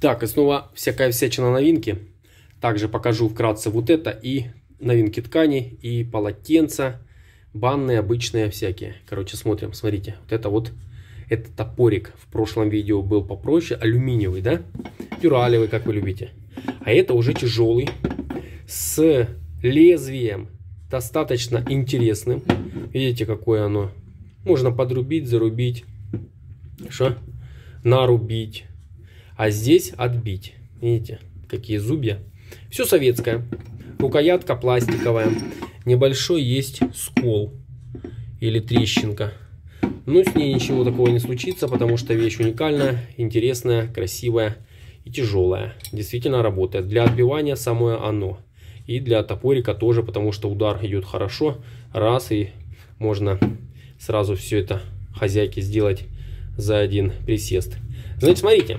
Так, и снова всякая всячина новинки. Также покажу вкратце вот это и новинки тканей, и полотенца, банные обычные всякие. Короче, смотрим, смотрите, вот это вот, этот топорик. В прошлом видео был попроще, алюминиевый, да? Дюралевый, как вы любите. А это уже тяжелый, с лезвием достаточно интересным. Видите, какое оно? Можно подрубить, зарубить, что? Нарубить а здесь отбить. Видите, какие зубья. Все советское. Рукоятка пластиковая. Небольшой есть скол или трещинка. Но ну, с ней ничего такого не случится, потому что вещь уникальная, интересная, красивая и тяжелая. Действительно работает. Для отбивания самое оно. И для топорика тоже, потому что удар идет хорошо. Раз и можно сразу все это хозяйке сделать за один присест. Значит, смотрите.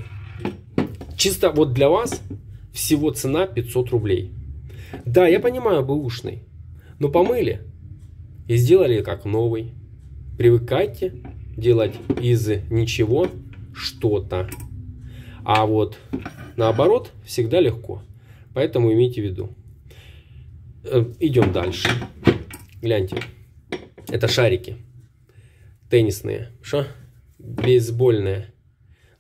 Чисто вот для вас всего цена 500 рублей. Да, я понимаю, бэушный, но помыли и сделали как новый. Привыкайте делать из ничего что-то. А вот наоборот всегда легко. Поэтому имейте в виду. Э, идем дальше. Гляньте. Это шарики. Теннисные. Что? Бейсбольные.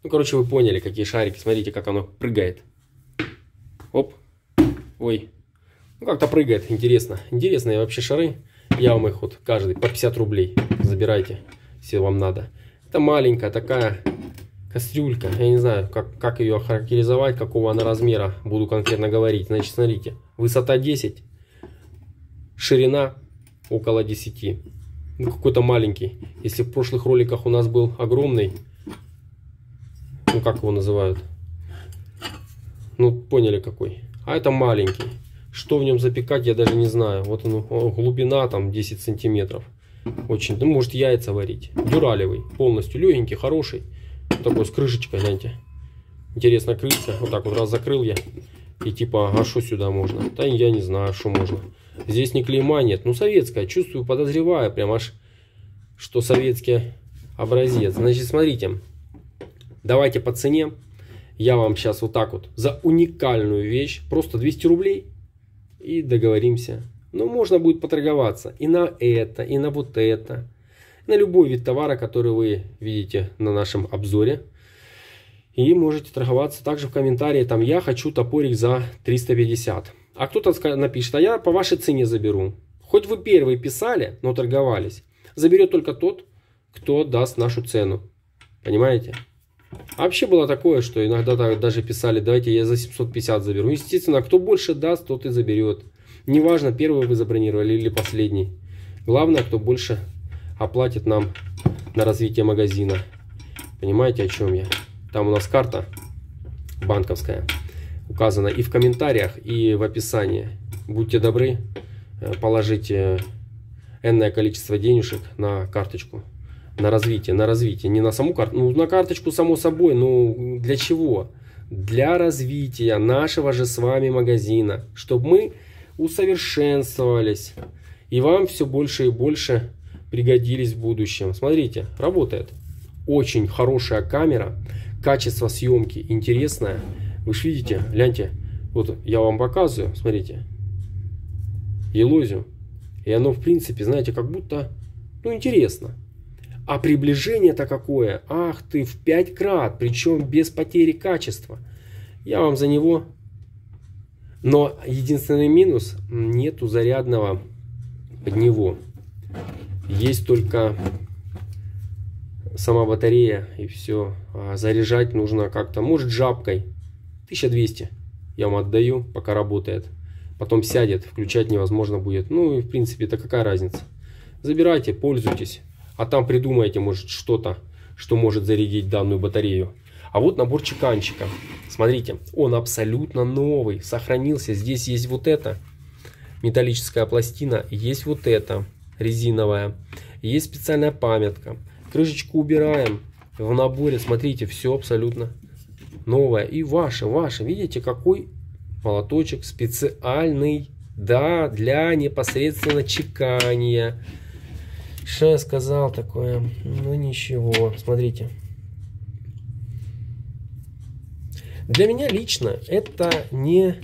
Ну, короче, вы поняли, какие шарики. Смотрите, как оно прыгает. Оп. Ой. Ну, как-то прыгает. Интересно. Интересные вообще шары. Я вам их вот каждый по 50 рублей. Забирайте, если вам надо. Это маленькая такая кастрюлька. Я не знаю, как, как ее охарактеризовать, какого она размера. Буду конкретно говорить. Значит, смотрите. Высота 10. Ширина около 10. Ну, какой-то маленький. Если в прошлых роликах у нас был огромный ну как его называют. Ну, поняли какой. А это маленький. Что в нем запекать, я даже не знаю. Вот он, глубина там 10 сантиметров. Очень, ну, может яйца варить. Дюралевый, полностью легенький, хороший. Вот такой с крышечкой, знаете. Интересно, крышка. Вот так вот раз закрыл я. И типа, а что сюда можно? Да я не знаю, что можно. Здесь ни клейма нет. Ну, советская. Чувствую, подозреваю прям аж, что советский образец. Значит, смотрите. Давайте по цене. Я вам сейчас вот так вот за уникальную вещь, просто 200 рублей и договоримся. Но можно будет поторговаться и на это, и на вот это. На любой вид товара, который вы видите на нашем обзоре. И можете торговаться также в комментарии, там я хочу топорик за 350. А кто-то напишет, а я по вашей цене заберу. Хоть вы первые писали, но торговались. Заберет только тот, кто даст нашу цену. Понимаете? А вообще было такое, что иногда даже писали, давайте я за 750 заберу. Естественно, кто больше даст, тот и заберет. Неважно, первый вы забронировали или последний. Главное, кто больше оплатит нам на развитие магазина. Понимаете, о чем я? Там у нас карта банковская указана и в комментариях, и в описании. Будьте добры, э, положите э, энное количество денежек на карточку. На развитие, на развитие. Не на саму карту. Ну, на карточку, само собой. Ну, для чего? Для развития нашего же с вами магазина. Чтобы мы усовершенствовались. И вам все больше и больше пригодились в будущем. Смотрите, работает. Очень хорошая камера. Качество съемки интересное. Вы же видите, гляньте. Вот я вам показываю, смотрите. Елозию. И оно, в принципе, знаете, как будто, ну, интересно. А приближение-то какое? Ах ты, в пять крат, причем без потери качества. Я вам за него... Но единственный минус, нету зарядного под него. Есть только сама батарея и все. А заряжать нужно как-то, может жабкой. 1200 я вам отдаю, пока работает. Потом сядет, включать невозможно будет. Ну и в принципе, это какая разница. Забирайте, пользуйтесь а там придумаете, может, что-то, что может зарядить данную батарею. А вот набор чеканчика. Смотрите, он абсолютно новый, сохранился. Здесь есть вот эта металлическая пластина, есть вот это резиновая, есть специальная памятка. Крышечку убираем. В наборе, смотрите, все абсолютно новое. И ваше, ваше. Видите, какой молоточек специальный. Да, для непосредственно чекания. Что я сказал такое, ну ничего, смотрите. Для меня лично это не,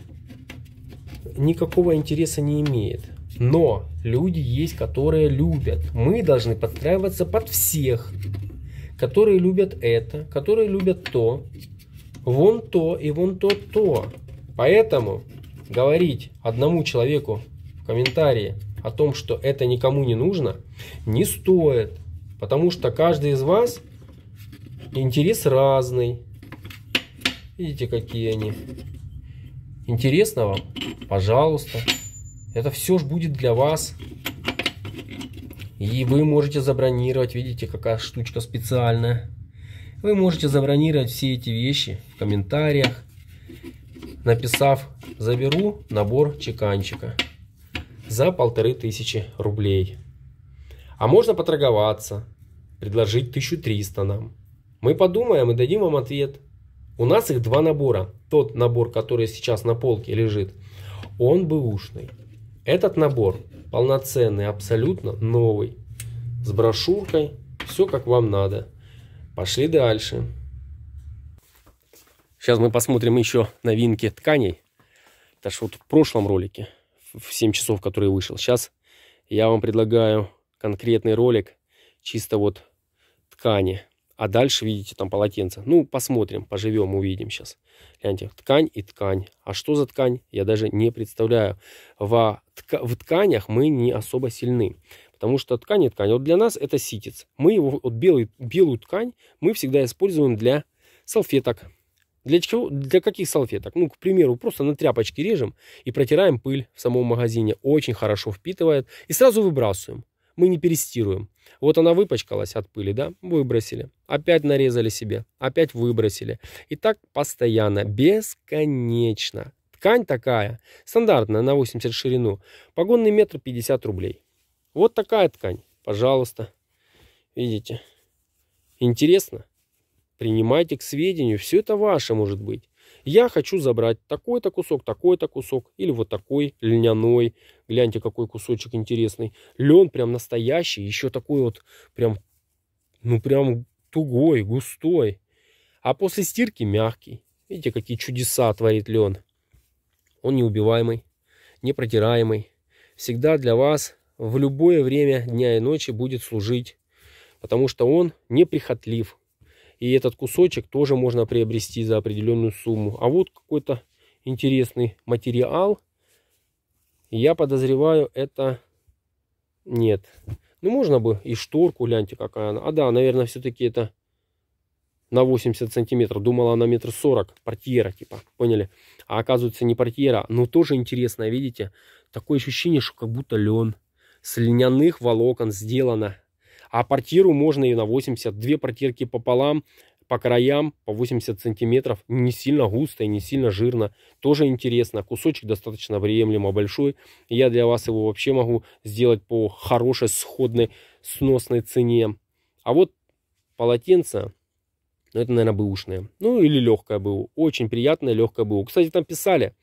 никакого интереса не имеет. Но люди есть, которые любят. Мы должны подстраиваться под всех, которые любят это, которые любят то, вон то и вон то то. Поэтому говорить одному человеку в комментарии – о том, что это никому не нужно, не стоит. Потому что каждый из вас интерес разный. Видите, какие они. Интересно вам? Пожалуйста. Это все же будет для вас. И вы можете забронировать, видите, какая штучка специальная. Вы можете забронировать все эти вещи в комментариях, написав «Заберу набор чеканчика» за полторы тысячи рублей. А можно поторговаться, предложить 1300 нам. Мы подумаем и дадим вам ответ. У нас их два набора. Тот набор, который сейчас на полке лежит, он бэушный. Этот набор полноценный, абсолютно новый. С брошюркой, все как вам надо. Пошли дальше. Сейчас мы посмотрим еще новинки тканей. Это что вот в прошлом ролике в 7 часов, который вышел. Сейчас я вам предлагаю конкретный ролик чисто вот ткани. А дальше, видите, там полотенце. Ну, посмотрим, поживем, увидим сейчас. Гляньте, ткань и ткань. А что за ткань, я даже не представляю. Во, тка, в тканях мы не особо сильны. Потому что ткань и ткань. Вот для нас это ситец. Мы его, вот белый, белую ткань мы всегда используем для салфеток, для чего? Для каких салфеток? Ну, к примеру, просто на тряпочке режем и протираем пыль в самом магазине. Очень хорошо впитывает. И сразу выбрасываем. Мы не перестируем. Вот она выпачкалась от пыли, да? Выбросили. Опять нарезали себе. Опять выбросили. И так постоянно, бесконечно. Ткань такая, стандартная, на 80 ширину. Погонный метр 50 рублей. Вот такая ткань. Пожалуйста. Видите? Интересно? Принимайте к сведению, все это ваше может быть. Я хочу забрать такой-то кусок, такой-то кусок, или вот такой льняной. Гляньте, какой кусочек интересный. Лен прям настоящий, еще такой вот прям, ну прям тугой, густой. А после стирки мягкий. Видите, какие чудеса творит лен. Он неубиваемый, непротираемый. Всегда для вас в любое время дня и ночи будет служить. Потому что он неприхотлив, и этот кусочек тоже можно приобрести за определенную сумму. А вот какой-то интересный материал. Я подозреваю, это нет. Ну, можно бы и шторку, гляньте, какая она. А да, наверное, все-таки это на 80 сантиметров. Думала она метр сорок. Портьера, типа, поняли? А оказывается, не портьера. Но тоже интересно, видите? Такое ощущение, что как будто лен с льняных волокон сделано. А портиру можно и на 80. Две портирки пополам, по краям, по 80 сантиметров. Не сильно густо и не сильно жирно. Тоже интересно. Кусочек достаточно приемлемо большой. Я для вас его вообще могу сделать по хорошей, сходной, сносной цене. А вот полотенце но ну, это, наверное, бэушное. Ну, или легкое БУ. Очень приятное легкое БУ. Кстати, там писали.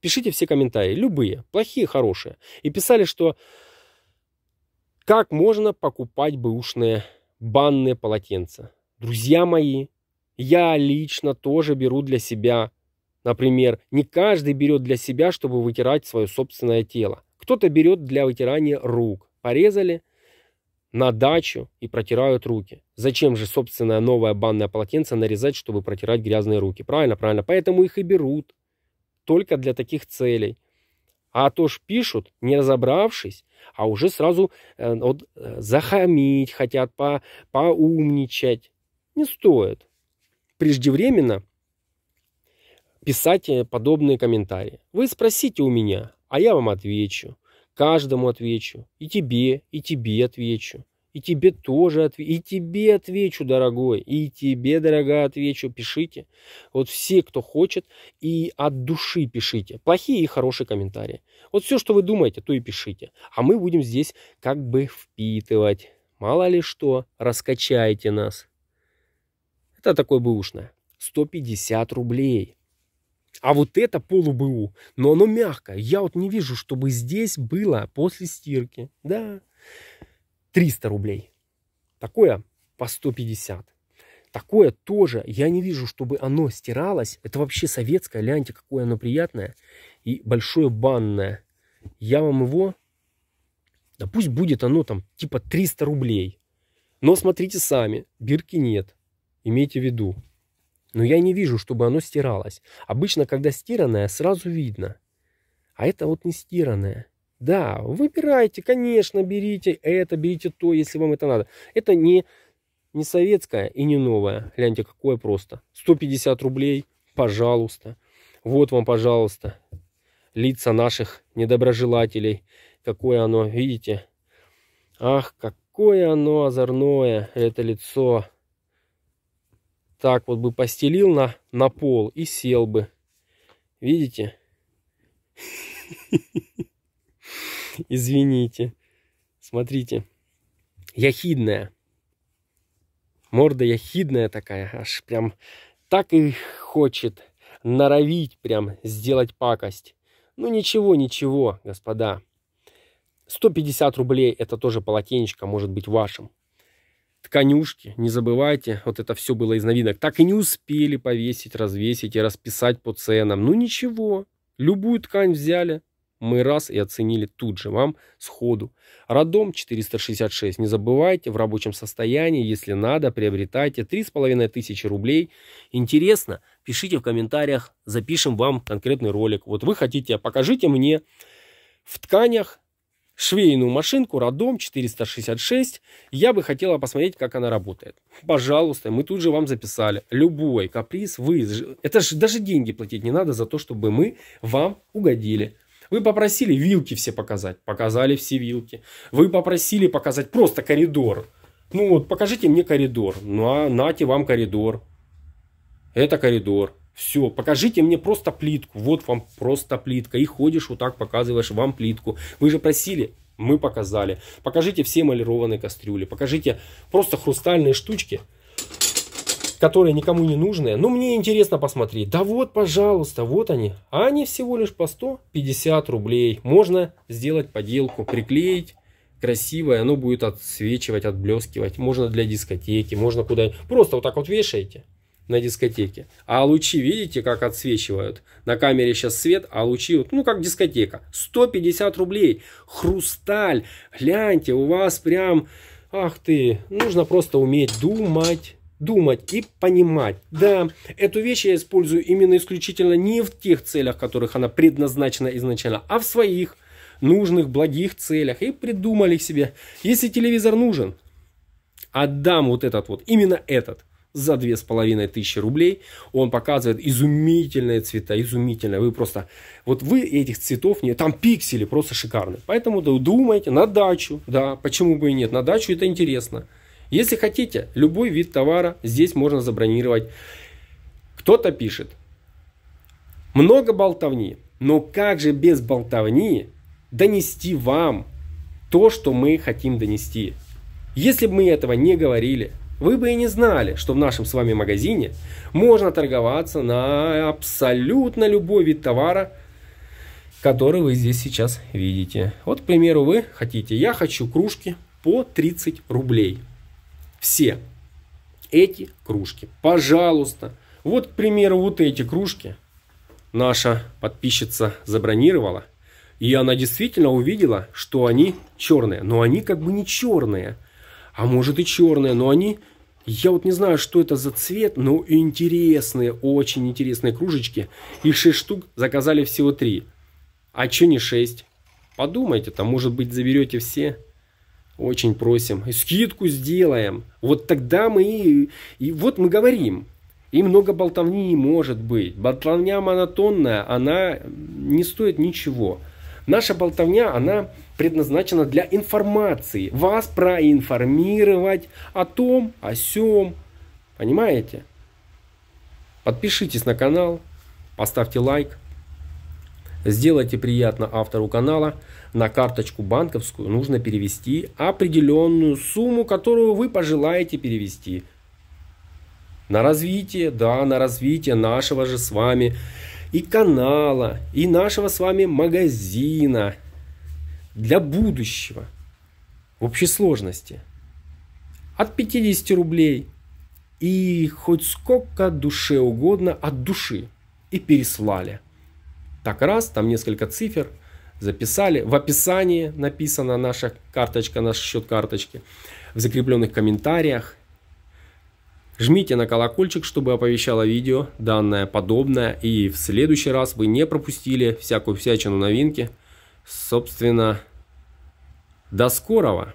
Пишите все комментарии. Любые. Плохие, хорошие. И писали, что как можно покупать бэушные банные полотенца? Друзья мои, я лично тоже беру для себя. Например, не каждый берет для себя, чтобы вытирать свое собственное тело. Кто-то берет для вытирания рук. Порезали на дачу и протирают руки. Зачем же собственное новое банное полотенце нарезать, чтобы протирать грязные руки? Правильно, правильно. Поэтому их и берут. Только для таких целей. А то ж пишут, не разобравшись, а уже сразу э, вот, э, захамить хотят, по, поумничать. Не стоит преждевременно писать э, подобные комментарии. Вы спросите у меня, а я вам отвечу. Каждому отвечу. И тебе, и тебе отвечу. И тебе тоже отвечу. И тебе отвечу, дорогой. И тебе, дорогая, отвечу. Пишите. Вот все, кто хочет, и от души пишите. Плохие и хорошие комментарии. Вот все, что вы думаете, то и пишите. А мы будем здесь как бы впитывать. Мало ли что, Раскачаете нас. Это такое бэушное. 150 рублей. А вот это полубу, но оно мягкое. Я вот не вижу, чтобы здесь было после стирки. Да. 300 рублей. Такое по 150. Такое тоже, я не вижу, чтобы оно стиралось. Это вообще советское, гляньте, какое оно приятное и большое банное. Я вам его, да пусть будет оно там типа 300 рублей. Но смотрите сами, бирки нет, имейте в виду. Но я не вижу, чтобы оно стиралось. Обычно, когда стиранное, сразу видно. А это вот не стиранное. Да, выбирайте, конечно, берите это, берите то, если вам это надо. Это не, не советское и не новое. Гляньте, какое просто. 150 рублей, пожалуйста. Вот вам, пожалуйста, лица наших недоброжелателей. Какое оно, видите? Ах, какое оно озорное, это лицо. Так вот бы постелил на, на пол и сел бы. Видите? Хе-хе. Извините. Смотрите. Яхидная. Морда яхидная такая. Аж прям так и хочет норовить прям, сделать пакость. Ну ничего, ничего, господа. 150 рублей это тоже полотенечко может быть вашим. Тканюшки, не забывайте, вот это все было из новинок. Так и не успели повесить, развесить и расписать по ценам. Ну ничего, любую ткань взяли, мы раз и оценили тут же вам сходу. Родом 466. Не забывайте, в рабочем состоянии, если надо, приобретайте 3,5 тысячи рублей. Интересно? Пишите в комментариях, запишем вам конкретный ролик. Вот вы хотите, а покажите мне в тканях швейную машинку Родом 466. Я бы хотела посмотреть, как она работает. Пожалуйста, мы тут же вам записали. Любой каприз вы... Это же даже деньги платить не надо за то, чтобы мы вам угодили. Вы попросили вилки все показать, показали все вилки. Вы попросили показать просто коридор. Ну вот, покажите мне коридор. Ну а нате вам коридор. Это коридор. Все, покажите мне просто плитку. Вот вам просто плитка. И ходишь вот так, показываешь вам плитку. Вы же просили, мы показали. Покажите все эмалированные кастрюли. Покажите просто хрустальные штучки которое никому не нужное. но ну, мне интересно посмотреть. Да вот, пожалуйста, вот они. А они всего лишь по 150 рублей. Можно сделать поделку, приклеить красивое, оно будет отсвечивать, отблескивать. Можно для дискотеки, можно куда Просто вот так вот вешаете на дискотеке. А лучи, видите, как отсвечивают? На камере сейчас свет, а лучи, ну, как дискотека. 150 рублей. Хрусталь. Гляньте, у вас прям... Ах ты, нужно просто уметь думать думать и понимать. Да, эту вещь я использую именно исключительно не в тех целях, которых она предназначена изначально, а в своих нужных, благих целях. И придумали себе, если телевизор нужен, отдам вот этот вот, именно этот, за две с половиной тысячи рублей. Он показывает изумительные цвета, изумительные. Вы просто, вот вы этих цветов не, там пиксели просто шикарные. Поэтому думайте на дачу, да, почему бы и нет, на дачу это интересно. Если хотите, любой вид товара здесь можно забронировать. Кто-то пишет, много болтовни, но как же без болтовни донести вам то, что мы хотим донести? Если бы мы этого не говорили, вы бы и не знали, что в нашем с вами магазине можно торговаться на абсолютно любой вид товара, который вы здесь сейчас видите. Вот, к примеру, вы хотите, я хочу кружки по 30 рублей все эти кружки. Пожалуйста. Вот, к примеру, вот эти кружки наша подписчица забронировала. И она действительно увидела, что они черные. Но они как бы не черные. А может и черные, но они... Я вот не знаю, что это за цвет, но интересные, очень интересные кружечки. Их 6 штук заказали всего 3. А че не 6? Подумайте, там может быть заберете все. Очень просим. «Э, скидку сделаем. Вот тогда мы и, вот мы говорим. И много болтовни не может быть. Болтовня монотонная, она не стоит ничего. Наша болтовня, она предназначена для информации. Вас проинформировать о том, о сем Понимаете? Подпишитесь на канал, поставьте лайк. Сделайте приятно автору канала. На карточку банковскую нужно перевести определенную сумму, которую вы пожелаете перевести. На развитие, да, на развитие нашего же с вами и канала, и нашего с вами магазина для будущего в общей сложности. От 50 рублей и хоть сколько душе угодно от души и переслали – так раз, там несколько цифр, записали. В описании написана наша карточка, наш счет карточки. В закрепленных комментариях. Жмите на колокольчик, чтобы оповещало видео, данное, подобное. И в следующий раз вы не пропустили всякую всячину новинки. Собственно, до скорого!